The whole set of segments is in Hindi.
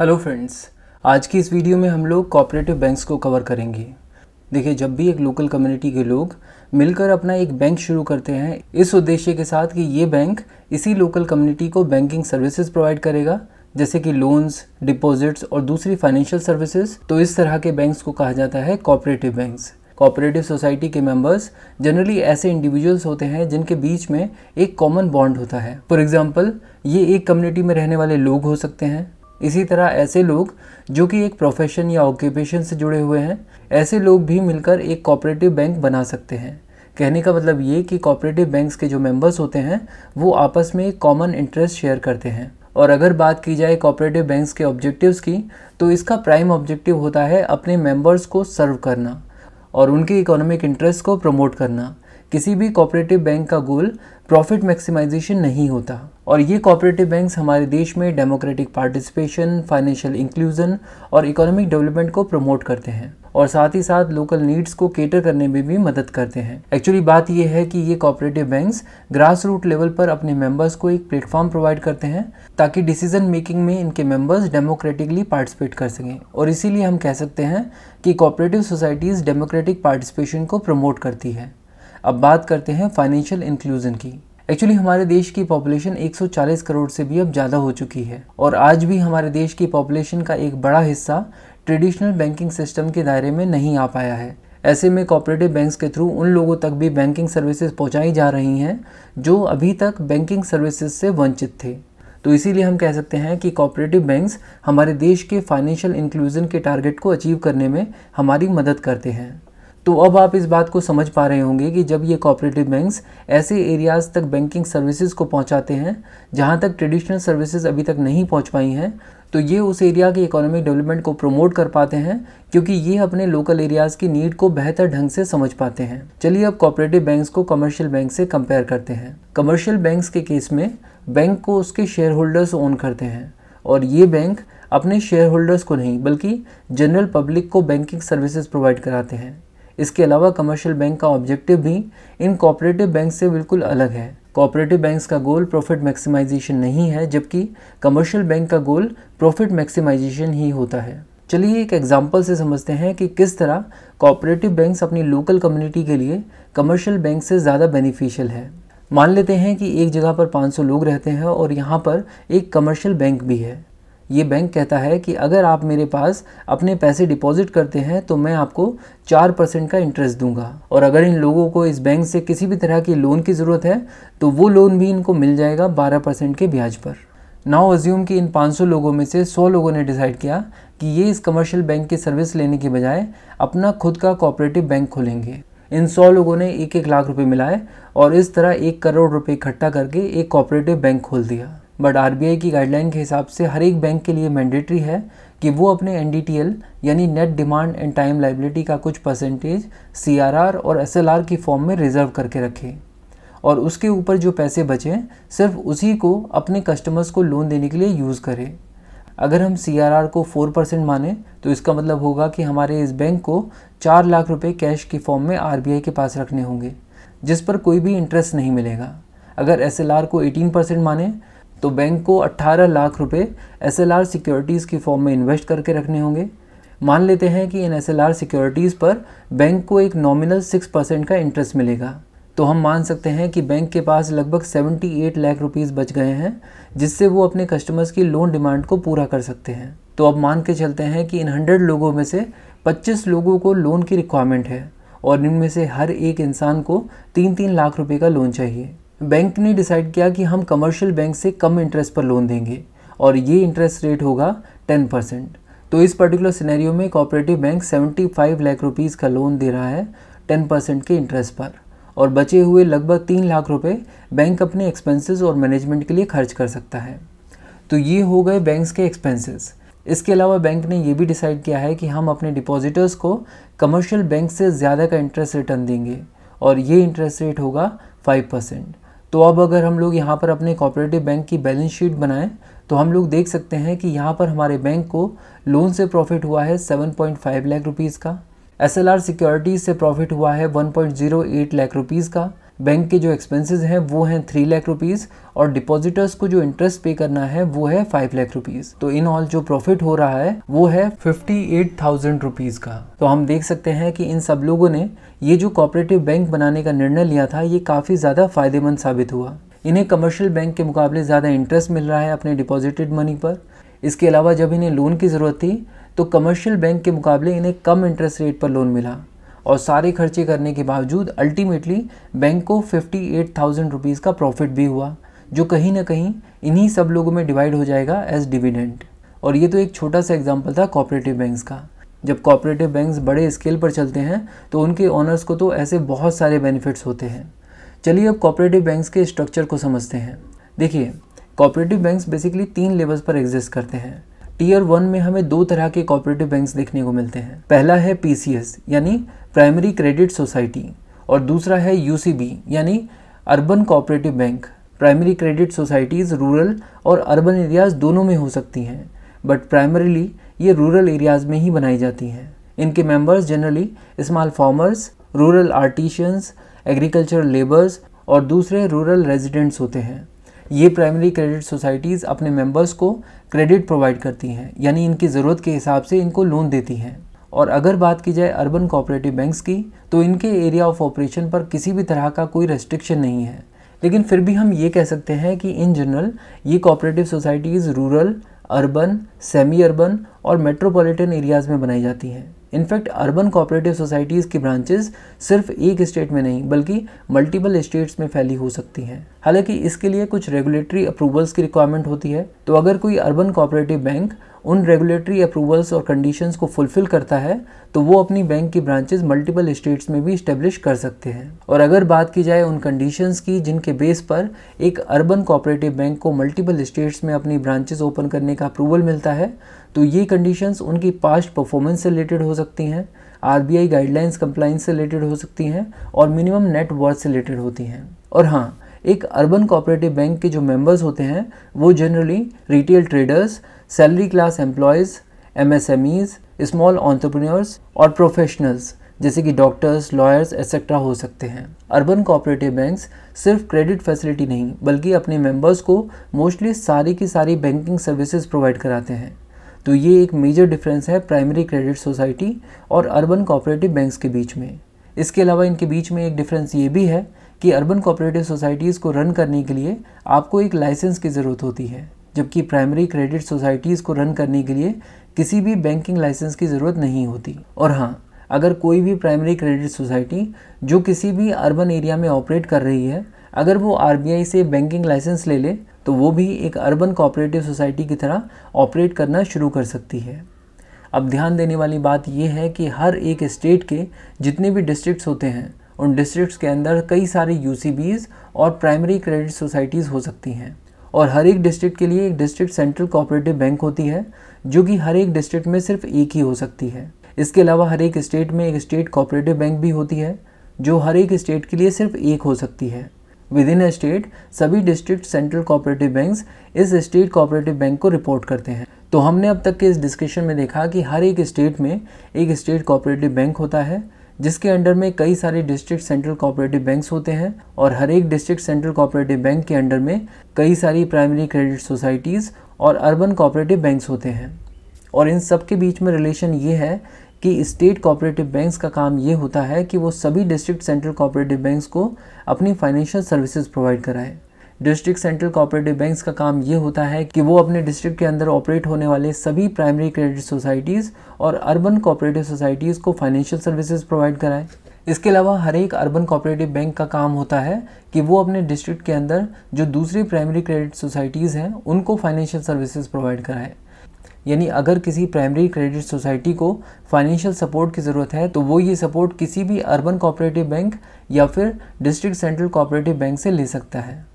हेलो फ्रेंड्स आज की इस वीडियो में हम लोग कोऑपरेटिव बैंक्स को कवर करेंगे देखिए जब भी एक लोकल कम्युनिटी के लोग मिलकर अपना एक बैंक शुरू करते हैं इस उद्देश्य के साथ कि ये बैंक इसी लोकल कम्युनिटी को बैंकिंग सर्विसेज प्रोवाइड करेगा जैसे कि लोन्स डिपॉजिट्स और दूसरी फाइनेंशियल सर्विसेज तो इस तरह के बैंक्स को कहा जाता है कोऑपरेटिव बैंक्स कोऑपरेटिव सोसाइटी के मेंबर्स जनरली ऐसे इंडिविजुअल्स होते हैं जिनके बीच में एक कॉमन बॉन्ड होता है फॉर एग्जाम्पल ये एक कम्युनिटी में रहने वाले लोग हो सकते हैं इसी तरह ऐसे लोग जो कि एक प्रोफेशन या ऑक्यूपेशन से जुड़े हुए हैं ऐसे लोग भी मिलकर एक कॉपरेटिव बैंक बना सकते हैं कहने का मतलब ये कि कॉपरेटिव बैंक्स के जो मेंबर्स होते हैं वो आपस में एक कॉमन इंटरेस्ट शेयर करते हैं और अगर बात की जाए कॉपरेटिव बैंक्स के ऑब्जेक्टिव्स की तो इसका प्राइम ऑब्जेक्टिव होता है अपने मेंबर्स को सर्व करना और उनके इकोनॉमिक इंटरेस्ट को प्रमोट करना किसी भी कोऑपरेटिव बैंक का गोल प्रॉफिट मैक्सिमाइजेशन नहीं होता और ये कोऑपरेटिव बैंक्स हमारे देश में डेमोक्रेटिक पार्टिसिपेशन फाइनेंशियल इंक्लूजन और इकोनॉमिक डेवलपमेंट को प्रमोट करते हैं और साथ ही साथ लोकल नीड्स को केटर करने में भी मदद करते हैं एक्चुअली बात यह है कि ये cooperative banks grass root level पर अपने मेंबर्स को एक प्लेटफॉर्म प्रोवाइड करते हैं ताकि डिसीजन मेकिंग में इनके मेंबर्स डेमोक्रेटिकली पार्टिसिपेट कर सकें और इसीलिए हम कह सकते हैं कि कोऑपरेटिव सोसाइटीज़ डेमोक्रेटिक पार्टिसिपेशन को प्रमोट करती है अब बात करते हैं फाइनेंशियल इंक्लूजन की एक्चुअली हमारे देश की पॉपुलेशन 140 करोड़ से भी अब ज़्यादा हो चुकी है और आज भी हमारे देश की पॉपुलेशन का एक बड़ा हिस्सा ट्रेडिशनल बैंकिंग सिस्टम के दायरे में नहीं आ पाया है ऐसे में कॉपरेटिव बैंक्स के थ्रू उन लोगों तक भी बैंकिंग सर्विसेज पहुंचाई जा रही हैं जो अभी तक बैंकिंग सर्विसेज से वंचित थे तो इसीलिए हम कह सकते हैं कि कॉपरेटिव बैंक्स हमारे देश के फाइनेंशियल इंक्लूजन के टारगेट को अचीव करने में हमारी मदद करते हैं तो अब आप इस बात को समझ पा रहे होंगे कि जब ये कॉपरेटिव बैंक्स ऐसे एरियाज़ तक बैंकिंग सर्विसेज को पहुंचाते हैं जहां तक ट्रेडिशनल सर्विसेज अभी तक नहीं पहुंच पाई हैं तो ये उस एरिया के इकोनॉमिक डेवलपमेंट को प्रमोट कर पाते हैं क्योंकि ये अपने लोकल एरियाज़ की नीड को बेहतर ढंग से समझ पाते हैं चलिए अब कॉपरेटिव बैंक्स को कमर्शियल बैंक से कंपेयर करते हैं कमर्शियल बैंक्स के केस में बैंक को उसके शेयर होल्डर्स ओन करते हैं और ये बैंक अपने शेयर होल्डर्स को नहीं बल्कि जनरल पब्लिक को बैंकिंग सर्विसेज प्रोवाइड कराते हैं इसके अलावा कमर्शियल बैंक का ऑब्जेक्टिव भी इन कोऑपरेटिव बैंक से बिल्कुल अलग है कोऑपरेटिव बैंक्स का गोल प्रॉफिट मैक्सिमाइजेशन नहीं है जबकि कमर्शियल बैंक का गोल प्रॉफिट मैक्सिमाइजेशन ही होता है चलिए एक एग्जाम्पल से समझते हैं कि किस तरह कोऑपरेटिव बैंक्स अपनी लोकल कम्युनिटी के लिए कमर्शियल बैंक से ज़्यादा बेनिफिशियल है मान लेते हैं कि एक जगह पर 500 लोग रहते हैं और यहाँ पर एक कमर्शियल बैंक भी है ये बैंक कहता है कि अगर आप मेरे पास अपने पैसे डिपॉजिट करते हैं तो मैं आपको चार परसेंट का इंटरेस्ट दूंगा और अगर इन लोगों को इस बैंक से किसी भी तरह की लोन की ज़रूरत है तो वो लोन भी इनको मिल जाएगा बारह परसेंट के ब्याज पर नाउ अज्यूम कि इन 500 लोगों में से 100 लोगों ने डिसाइड किया कि ये इस कमर्शियल बैंक की सर्विस लेने के बजाय अपना खुद का कोऑपरेटिव बैंक खोलेंगे इन 100 लोगों ने एक एक लाख रुपए मिलाए और इस तरह एक करोड़ रुपए इकट्ठा करके एक कोऑपरेटिव बैंक खोल दिया बट आर की गाइडलाइन के हिसाब से हर एक बैंक के लिए मैंडेटरी है कि वो अपने एन यानी net demand and time liability का कुछ परसेंटेज सी और एस की फॉर्म में रिजर्व करके रखें और उसके ऊपर जो पैसे बचें सिर्फ उसी को अपने कस्टमर्स को लोन देने के लिए यूज़ करें अगर हम सी को फोर परसेंट माने तो इसका मतलब होगा कि हमारे इस बैंक को चार लाख रुपए कैश की फॉर्म में आर के पास रखने होंगे जिस पर कोई भी इंटरेस्ट नहीं मिलेगा अगर एस को एटीन परसेंट माने तो बैंक को 18 लाख रुपए एसएलआर सिक्योरिटीज़ के फॉर्म में इन्वेस्ट करके रखने होंगे मान लेते हैं कि इन एसएलआर सिक्योरिटीज़ पर बैंक को एक नॉमिनल 6 परसेंट का इंटरेस्ट मिलेगा तो हम मान सकते हैं कि बैंक के पास लगभग 78 लाख रुपीस बच गए हैं जिससे वो अपने कस्टमर्स की लोन डिमांड को पूरा कर सकते हैं तो अब मान के चलते हैं कि इन हंड्रेड लोगों में से पच्चीस लोगों को लोन की रिक्वायरमेंट है और इनमें से हर एक इंसान को तीन तीन लाख रुपये का लोन चाहिए बैंक ने डिसाइड किया कि हम कमर्शियल बैंक से कम इंटरेस्ट पर लोन देंगे और ये इंटरेस्ट रेट होगा टेन परसेंट तो इस पर्टिकुलर सिनेरियो में cooperative bank seventy five lakh rupees का लोन दे रहा है टेन परसेंट के इंटरेस्ट पर और बचे हुए लगभग तीन लाख रुपए बैंक अपने एक्सपेंसेस और मैनेजमेंट के लिए खर्च कर सकता है तो ये हो गए बैंक्स के एक्सपेंसेस इसके अलावा बैंक ने ये भी डिसाइड किया है कि हम अपने डिपॉजिटर्स को कमर्शियल बैंक से ज़्यादा का इंटरेस्ट रिटर्न देंगे और ये इंटरेस्ट रेट होगा फाइव परसेंट तो अब अगर हम लोग यहाँ पर अपने कॉपरेटिव बैंक की बैलेंस शीट बनाएं तो हम लोग देख सकते हैं कि यहाँ पर हमारे बैंक को लोन से प्रॉफिट हुआ है 7.5 लाख रुपीस का एसएलआर सिक्योरिटीज़ से प्रॉफिट हुआ है 1.08 लाख रुपीस का बैंक के जो एक्सपेंसेस हैं वो हैं थ्री लाख रुपीज़ और डिपॉजिटर्स को जो इंटरेस्ट पे करना है वो है फाइव लाख रुपीज़ तो इन ऑल जो प्रॉफिट हो रहा है वो है फिफ्टी एट थाउजेंड रुपीज़ का तो हम देख सकते हैं कि इन सब लोगों ने ये जो कॉपरेटिव बैंक बनाने का निर्णय लिया था ये काफ़ी ज़्यादा फ़ायदेमंद साबित हुआ इन्हें कमर्शियल बैंक के मुकाबले ज़्यादा इंटरेस्ट मिल रहा है अपने डिपॉजिटेड मनी पर इसके अलावा जब इन्हें लोन की ज़रूरत थी तो कमर्शियल बैंक के मुकाबले इन्हें कम इंटरेस्ट रेट पर लोन मिला और सारे खर्चे करने के बावजूद अल्टीमेटली बैंक को फिफ्टी एट थाउजेंड रुपीज़ का प्रॉफिट भी हुआ जो कहीं ना कहीं इन्हीं सब लोगों में डिवाइड हो जाएगा एज डिविडेंट और ये तो एक छोटा सा एग्जाम्पल था कॉपरेटिव बैंक्स का जब कॉपरेटिव बैंक्स बड़े स्केल पर चलते हैं तो उनके ऑनर्स को तो ऐसे बहुत सारे बेनिफिट्स होते हैं चलिए अब कॉपरेटिव बैंक्स के स्ट्रक्चर को समझते हैं देखिए कॉपरेटिव बैंक्स बेसिकली तीन लेवल्स पर एग्जिस्ट करते हैं टीयर वन में हमें दो तरह के कॉपरेटिव बैंक्स देखने को मिलते हैं पहला है पीसीएस यानी प्राइमरी क्रेडिट सोसाइटी और दूसरा है यूसीबी यानी urban cooperative bank primary credit societies rural और अर्बन एरियाज़ दोनों में हो सकती हैं बट प्राइमरीली ये रूरल एरियाज़ में ही बनाई जाती हैं इनके members generally small farmers rural artisans agriculture labours और दूसरे रूरल रेजिडेंट्स होते हैं ये प्राइमरी क्रेडिट सोसाइटीज़ अपने मेंबर्स को क्रेडिट प्रोवाइड करती हैं यानी इनकी ज़रूरत के हिसाब से इनको लोन देती हैं और अगर बात की जाए अर्बन कोऑपरेटिव बैंक्स की तो इनके एरिया ऑफ ऑपरेशन पर किसी भी तरह का कोई रेस्ट्रिक्शन नहीं है लेकिन फिर भी हम ये कह सकते हैं कि इन जनरल ये cooperative societies rural urban semi urban और मेट्रोपॉलिटन एरियाज़ में बनाई जाती हैं इनफैक्ट अर्बन कोऑपरेटिव सोसाइटीज़ की ब्रांचेस सिर्फ एक स्टेट में नहीं बल्कि मल्टीपल स्टेट्स में फैली हो सकती हैं हालांकि इसके लिए कुछ रेगुलेटरी अप्रूवल्स की रिक्वायरमेंट होती है तो अगर कोई अर्बन कोऑपरेटिव बैंक उन रेगुलेटरी अप्रूवल्स और कंडीशंस को फुलफ़िल करता है तो वो अपनी बैंक की ब्रांचेज मल्टीपल स्टेट्स में भी इस्टेब्लिश कर सकते हैं और अगर बात की जाए उन कंडीशंस की जिनके बेस पर एक अर्बन कोऑपरेटिव बैंक को मल्टीपल स्टेट्स में अपनी ब्रांचेज ओपन करने का अप्रूवल मिलता है तो ये कंडीशंस उनकी पास्ट परफॉर्मेंस से रिलेटेड हो सकती हैं आर गाइडलाइंस कंप्लाइंस से रिलेटेड हो सकती हैं और मिनिमम नेट वर्थ से रिलेटेड होती हैं और हाँ एक अर्बन कोऑपरेटिव बैंक के जो मेंबर्स होते हैं वो generally retail traders salary class employees M M S Es small entrepreneurs और प्रोफेशनल्स जैसे कि डॉक्टर्स लॉयर्स एक्सेट्रा हो सकते हैं अर्बन कोऑपरेटिव बैंक्स सिर्फ क्रेडिट फैसिलिटी नहीं बल्कि अपने मेंबर्स को मोस्टली सारी की सारी बैंकिंग सर्विसेज प्रोवाइड कराते हैं तो ये एक मेजर डिफरेंस है प्राइमरी क्रेडिट सोसाइटी और अर्बन कोऑपरेटिव बैंक्स के बीच में इसके अलावा इनके बीच में एक डिफरेंस ये भी है कि अर्बन कोऑपरेटिव सोसाइटीज़ को रन करने के लिए आपको एक लाइसेंस की ज़रूरत होती है जबकि प्राइमरी क्रेडिट सोसाइटीज़ को रन करने के लिए किसी भी बैंकिंग लाइसेंस की ज़रूरत नहीं होती और हाँ अगर कोई भी प्राइमरी क्रेडिट सोसाइटी जो किसी भी अर्बन एरिया में ऑपरेट कर रही है अगर वो आर से बैंकिंग लाइसेंस ले ले तो वो भी एक अर्बन कोऑपरेटिव सोसाइटी की तरह ऑपरेट करना शुरू कर सकती है अब ध्यान देने वाली बात यह है कि हर एक स्टेट के जितने भी डिस्ट्रिक्ट्स होते हैं उन डिस्ट्रिक्ट्स के अंदर कई सारे यू और प्राइमरी क्रेडिट सोसाइटीज़ हो सकती हैं और हर एक डिस्ट्रिक्ट के लिए एक डिस्ट्रिक्ट सेंट्रल कोऑपरेटिव बैंक होती है जो कि हर एक डिस्ट्रिक्ट में सिर्फ एक ही हो सकती है इसके अलावा हर एक स्टेट में एक स्टेट कोऑपरेटिव बैंक भी होती है जो हर एक स्टेट के लिए सिर्फ एक हो सकती है विद इन अ स्टेट सभी डिस्ट्रिक्ट सेंट्रल कोऑपरेटिव बैंक इस स्टेट कोऑपरेटिव बैंक को रिपोर्ट करते हैं तो हमने अब तक के इस डिस्कशन में देखा कि हर एक स्टेट में एक स्टेट कोऑपरेटिव बैंक होता है जिसके अंडर में कई सारे डिस्ट्रिक्ट सेंट्रल कोऑपरेटिव बैंक्स होते हैं और हर एक डिस्ट्रिक्ट सेंट्रल कोऑपरेटिव बैंक के अंडर में कई सारी प्राइमरी क्रेडिट सोसाइटीज़ और अर्बन कोऑपरेटिव बैंक्स होते हैं और इन सब के बीच में रिलेशन ये है कि स्टेट कोऑपरेटिव बैंक्स का काम ये होता है कि वो सभी डिस्ट्रिक्ट सेंट्रल कोऑपरेटिव बैंक्स को अपनी फाइनेंशियल सर्विसेज प्रोवाइड कराए डिस्ट्रिक्ट सेंट्रल कोऑपरेटिव बैंक्स का काम ये होता है कि वो अपने डिस्ट्रिक्ट के अंदर ऑपरेट होने वाले सभी प्राइमरी क्रेडिट सोसाइटीज़ और अर्बन कोऑपरेटिव सोसाइटीज़ को फाइनेंशियल सर्विसेज प्रोवाइड कराए इसके अलावा हर एक अर्बन कोऑपरेटिव बैंक का काम होता है कि वो अपने डिस्ट्रिक्ट के अंदर जो दूसरी प्राइमरी क्रेडिट सोसाइटीज़ हैं उनको फाइनेंशियल सर्विसेज प्रोवाइड कराए यानी अगर किसी प्राइमरी क्रेडिट सोसाइटी को फाइनेंशियल सपोर्ट की ज़रूरत है तो वो ये सपोर्ट किसी भी अर्बन कोऑपरेटिव बैंक या फिर डिस्ट्रिक्ट सेंट्रल कोऑपरेटिव बैंक से ले सकता है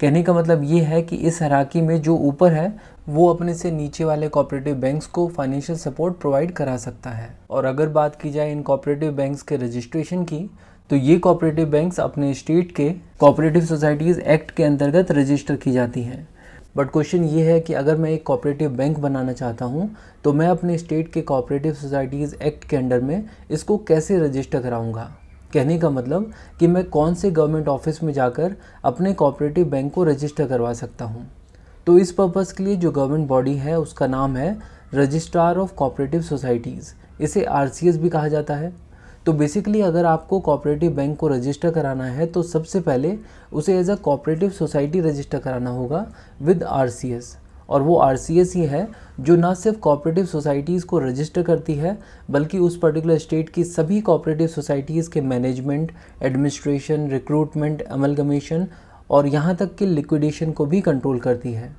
कहने का मतलब ये है कि इस हराकी में जो ऊपर है वो अपने से नीचे वाले कॉपरेटिव बैंक्स को फाइनेंशियल सपोर्ट प्रोवाइड करा सकता है और अगर बात की जाए इन कॉपरेटिव बैंक्स के रजिस्ट्रेशन की तो ये कॉपरेटिव बैंक्स अपने स्टेट के कॉपरेटिव सोसाइटीज़ एक्ट के अंतर्गत रजिस्टर की जाती हैं बट क्वेश्चन ये है कि अगर मैं एक कॉपरेटिव बैंक बनाना चाहता हूँ तो मैं अपने स्टेट के कॉपरेटिव सोसाइटीज़ एक्ट के अंडर में इसको कैसे रजिस्टर कराऊँगा कहने का मतलब कि मैं कौन से गवर्नमेंट ऑफिस में जाकर अपने कॉपरेटिव बैंक को रजिस्टर करवा सकता हूँ तो इस पर्पज़ के लिए जो गवर्नमेंट बॉडी है उसका नाम है रजिस्ट्रार ऑफ कॉपरेटिव सोसाइटीज़ इसे आर भी कहा जाता है तो बेसिकली अगर आपको कॉपरेटिव बैंक को रजिस्टर कराना है तो सबसे पहले उसे as a cooperative society register कराना होगा विद आर और वो आर ही है जो ना सिर्फ कोऑपरेटिव सोसाइटीज़ को रजिस्टर करती है बल्कि उस पर्टिकुलर स्टेट की सभी कोऑपरेटिव सोसाइटीज़ के मैनेजमेंट एडमिनिस्ट्रेशन रिक्रूटमेंट अमलगमेशन और यहाँ तक कि लिक्विडेशन को भी कंट्रोल करती है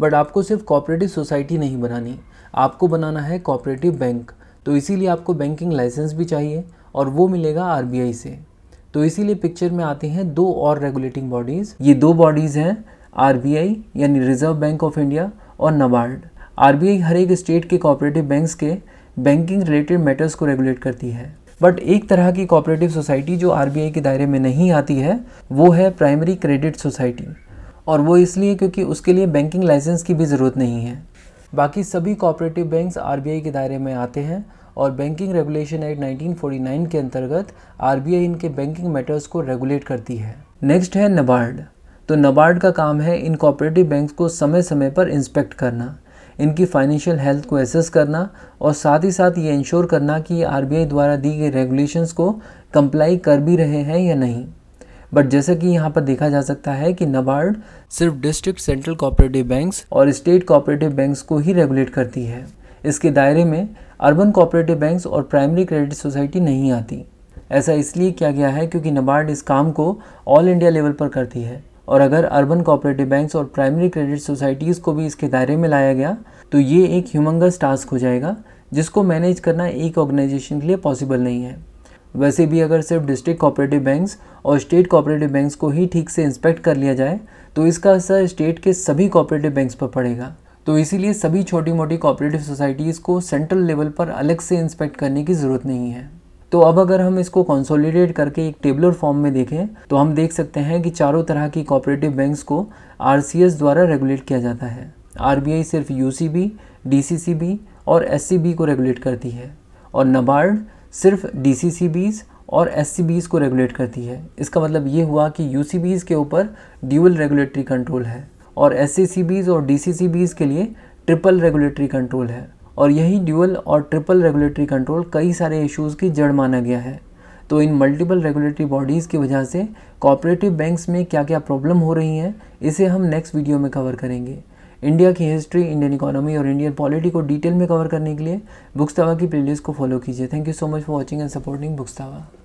बट आपको सिर्फ कोऑपरेटिव सोसाइटी नहीं बनानी आपको बनाना है कोऑपरेटिव बैंक तो इसीलिए आपको बैंकिंग लाइसेंस भी चाहिए और वो मिलेगा आर से तो इसीलिए पिक्चर में आते हैं दो और रेगुलेटिंग बॉडीज़ ये दो बॉडीज़ हैं आर यानी रिजर्व बैंक ऑफ इंडिया और नबार्ड आर हर एक स्टेट के कोऑपरेटिव बैंक्स के बैंकिंग रिलेटेड मैटर्स को रेगुलेट करती है बट एक तरह की कोऑपरेटिव सोसाइटी जो आर के दायरे में नहीं आती है वो है प्राइमरी क्रेडिट सोसाइटी और वो इसलिए क्योंकि उसके लिए बैंकिंग लाइसेंस की भी ज़रूरत नहीं है बाकी सभी कोऑपरेटिव बैंक्स आर के दायरे में आते हैं और बैंकिंग रेगुलेशन एक्ट 1949 के अंतर्गत आर इनके बैंकिंग मैटर्स को रेगुलेट करती है नेक्स्ट है नबार्ड तो नबार्ड का काम है इन कोऑपरेटिव बैंक्स को समय समय पर इंस्पेक्ट करना इनकी फाइनेंशियल हेल्थ को एसेस करना और साथ ही साथ ये इंश्योर करना कि आर द्वारा दी गई रेगुलेशंस को कंप्लाई कर भी रहे हैं या नहीं बट जैसे कि यहाँ पर देखा जा सकता है कि नबार्ड सिर्फ डिस्ट्रिक्ट सेंट्रल कोऑपरेटिव बैंक्स और स्टेट कोऑपरेटिव बैंक्स को ही रेगुलेट करती है इसके दायरे में अर्बन कोऑपरेटिव बैंक्स और प्राइमरी क्रेडिट सोसाइटी नहीं आती ऐसा इसलिए किया गया है क्योंकि नबार्ड इस काम को ऑल इंडिया लेवल पर करती है और अगर अर्बन कोऑपरेटिव बैंक्स और प्राइमरी क्रेडिट सोसाइटीज़ को भी इसके दायरे में लाया गया तो ये एक ह्यूमंगस टास्क हो जाएगा जिसको मैनेज करना एक ऑर्गेनाइजेशन के लिए पॉसिबल नहीं है वैसे भी अगर सिर्फ डिस्ट्रिक्ट कोऑपरेटिव बैंक्स और स्टेट कोऑपरेटिव बैंक्स को ही ठीक से इंस्पेक्ट कर लिया जाए तो इसका असर स्टेट के सभी कोऑपरेटिव बैंक्स पर पड़ेगा तो इसीलिए सभी छोटी मोटी कोऑपरेटिव सोसाइटीज़ को सेंट्रल लेवल पर अलग से इंस्पेक्ट करने की ज़रूरत नहीं है तो अब अगर हम इसको कंसोलिडेट करके एक टेबलर फॉर्म में देखें तो हम देख सकते हैं कि चारों तरह की कॉपरेटिव बैंक्स को आर द्वारा रेगुलेट किया जाता है आर सिर्फ यू सी और एस को रेगुलेट करती है और नबार्ड सिर्फ डी और एस को रेगुलेट करती है इसका मतलब ये हुआ कि यू के ऊपर ड्यूअल रेगुलेटरी कंट्रोल है और एस और डी के लिए ट्रिपल रेगुलेटरी कंट्रोल है और यही ड्यूअल और ट्रिपल रेगुलेटरी कंट्रोल कई सारे इश्यूज़ की जड़ माना गया है तो इन मल्टीपल रेगुलेटरी बॉडीज़ की वजह से कॉपरेटिव बैंक्स में क्या क्या प्रॉब्लम हो रही हैं इसे हम नेक्स्ट वीडियो में कवर करेंगे इंडिया की हिस्ट्री इंडियन इकोनॉमी और इंडियन पॉलिटी को डिटेल में कवर करने के लिए बुक्स की प्लेलिस्ट को फॉलो कीजिए thank you so much for watching and supporting books